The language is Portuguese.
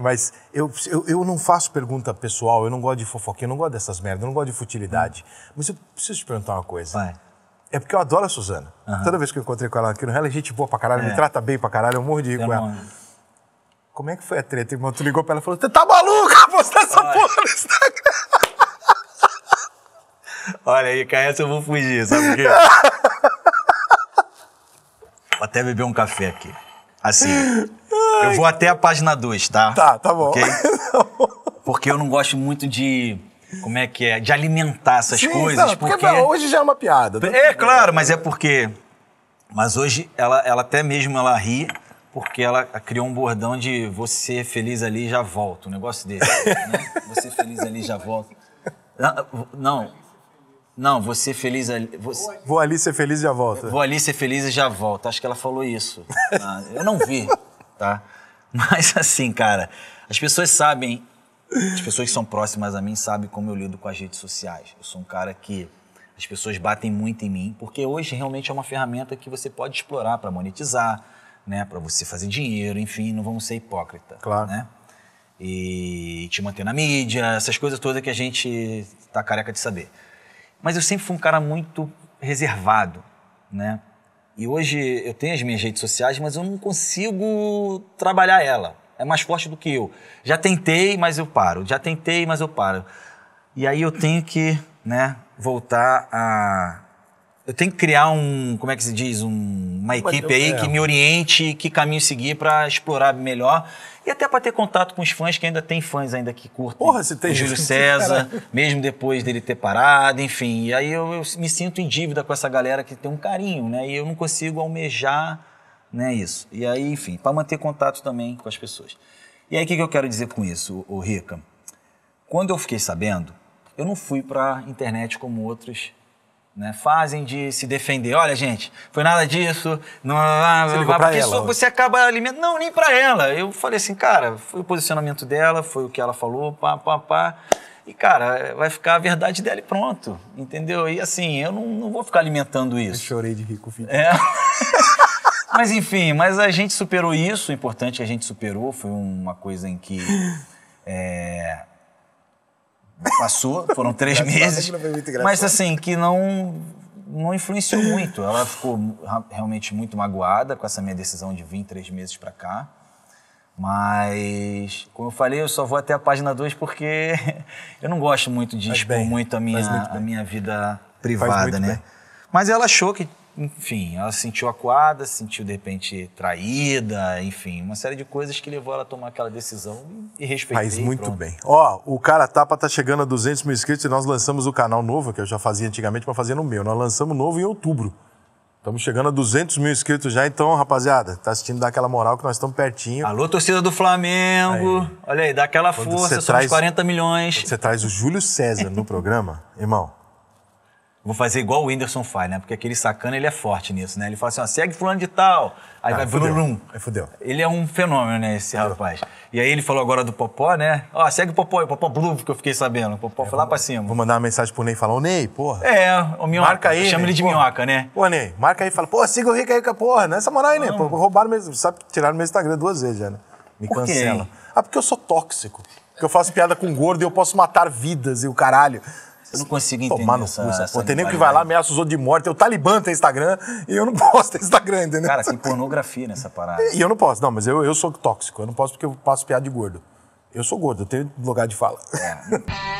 Mas eu, eu, eu, não faço pergunta pessoal, eu não gosto de fofoquinha, eu não gosto dessas merdas, eu não gosto de futilidade. Hum. Mas eu preciso te perguntar uma coisa. Vai. É porque eu adoro a Suzana. Uhum. Toda vez que eu encontrei com ela aqui no Ela é gente boa pra caralho, é. me trata bem pra caralho, eu morro de rir com ela. Como é que foi a treta, irmão? Tu ligou pra ela e falou: Você tá maluca? Postar tá essa porra no Instagram. Olha aí, com essa eu vou fugir, sabe por quê? vou até beber um café aqui. Assim, eu vou até a página 2, tá? Tá, tá bom. Okay? Tá porque eu não gosto muito de como é que é, de alimentar essas Sim, coisas. Não, porque, porque hoje já é uma piada. Tá? É, claro, mas é porque. Mas hoje ela, ela até mesmo ela ri porque ela criou um bordão de você é feliz ali já volta, um negócio desse. né? Você é feliz ali já volta. Não. Não, você é feliz ali. Você... Vou ali ser feliz e já volto. Vou ali ser feliz e já volto. Acho que ela falou isso. Ah, eu não vi tá? Mas assim, cara, as pessoas sabem, as pessoas que são próximas a mim sabem como eu lido com as redes sociais. Eu sou um cara que as pessoas batem muito em mim, porque hoje realmente é uma ferramenta que você pode explorar para monetizar, né, para você fazer dinheiro, enfim, não vamos ser hipócrita, claro. né? E te manter na mídia, essas coisas todas que a gente tá careca de saber. Mas eu sempre fui um cara muito reservado, né? E hoje eu tenho as minhas redes sociais, mas eu não consigo trabalhar ela. É mais forte do que eu. Já tentei, mas eu paro. Já tentei, mas eu paro. E aí eu tenho que, né, voltar a eu tenho que criar um, como é que se diz, um, uma equipe aí que é. me oriente, que caminho seguir para explorar melhor e até para ter contato com os fãs que ainda tem fãs ainda que curtem. Porra, tem o Júlio César, mesmo depois dele ter parado, enfim. E aí eu, eu, me sinto em dívida com essa galera que tem um carinho, né? E eu não consigo almejar, né, isso. E aí, enfim, para manter contato também com as pessoas. E aí o que, que eu quero dizer com isso, o Rica? Quando eu fiquei sabendo, eu não fui para a internet como outros né, fazem de se defender. Olha, gente, foi nada disso. Não, você não, porque ela, acaba alimentando. Não, nem para ela. Eu falei assim, cara, foi o posicionamento dela, foi o que ela falou, pá, pá, pá. E, cara, vai ficar a verdade dela e pronto. Entendeu? E assim, eu não, não vou ficar alimentando isso. Eu chorei de rico, filho. É. mas enfim, mas a gente superou isso. O é importante é que a gente superou. Foi uma coisa em que. É passou, foram três meses. Mas assim, que não não influenciou muito. Ela ficou realmente muito magoada com essa minha decisão de vir três meses para cá. Mas, como eu falei, eu só vou até a página 2 porque eu não gosto muito de expor bem. muito a minha, muito a minha vida privada, né? Bem. Mas ela achou que enfim, ela se sentiu acuada, se sentiu de repente traída, enfim, uma série de coisas que levou ela a tomar aquela decisão e respeitar. Faz muito pronto. bem. Ó, o Cara Tapa tá chegando a 200 mil inscritos e nós lançamos o canal novo, que eu já fazia antigamente, para fazer no meu. Nós lançamos novo em outubro. Estamos chegando a 200 mil inscritos já, então, rapaziada, tá assistindo, dá aquela moral que nós estamos pertinho. Alô, torcida do Flamengo! Aí. Olha aí, dá aquela Quando força, somos traz, 40 milhões. Você traz o Júlio César no programa, irmão. Vou fazer igual o Whindersson faz, né? Porque aquele sacana, ele é forte nisso, né? Ele fala assim, ó, segue fulano de tal. Aí ah, vai fudeu. brum. Aí fudeu. Ele é um fenômeno, né, esse fudeu. rapaz. E aí ele falou agora do Popó, né? Ó, segue o Popó. O Popó Blum, que eu fiquei sabendo. O Popó é, foi lá pra cima. Vou mandar uma mensagem pro Ney e falar, ô Ney, porra. É, o Minhoca. Marca aí, Chama ele de porra. Minhoca, né? Pô, Ney, marca aí e fala, pô, siga o Rica aí, porra. Nessa é moral aí, Ney. Pô, roubaram mesmo, sabe, tiraram meu Instagram duas vezes já, né? Me Por cancela. Quê? Ah, porque eu sou tóxico. Porque eu faço piada com gordo e eu posso matar vidas e o caralho. Eu não consigo entender. Tomar no essa, cu, essa, Tem nem que vai lá, ameaça os outros de morte. Tem o Talibã tem Instagram e eu não posso ter Instagram, entendeu? Cara, tem pornografia nessa parada. E, eu não posso. Não, mas eu, eu sou tóxico. Eu não posso porque eu passo piada de gordo. Eu sou gordo, eu tenho lugar de fala. É.